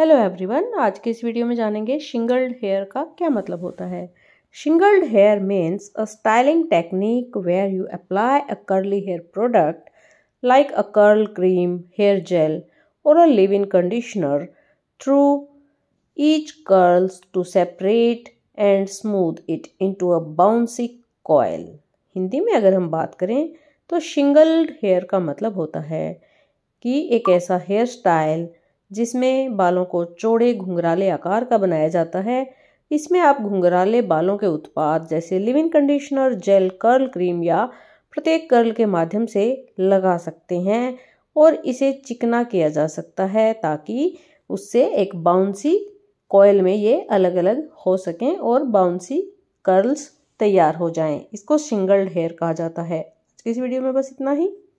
hello everyone आज के इस वीडियो में जानेंगे शिंगल्ड हेयर का क्या मतलब होता है shingled hair means a styling technique where you apply a curly hair product like a curl cream hair gel और a leave in conditioner through each curls to separate and smooth it into a bouncy coil Hindi में अगर हम बात करें तो शिंगल्ड hair का मतलब होता है कि एक ऐसा हेयर स्टाइल जिसमें बालों को चौड़े घुंघराले आकार का बनाया जाता है इसमें आप घुंघराले बालों के उत्पाद जैसे leave in conditioner gel curl cream या प्रत्येक कर्ल के माध्यम से लगा सकते हैं और इसे चिकना किया जा सकता है ताकि उससे एक बाउंसी कोयल में ये अलग अलग हो सकें और बाउंसी कर्ल्स तैयार हो जाएं इसको सिंगल्ड हेयर कहा जाता है इस वीडियो में बस इतना ही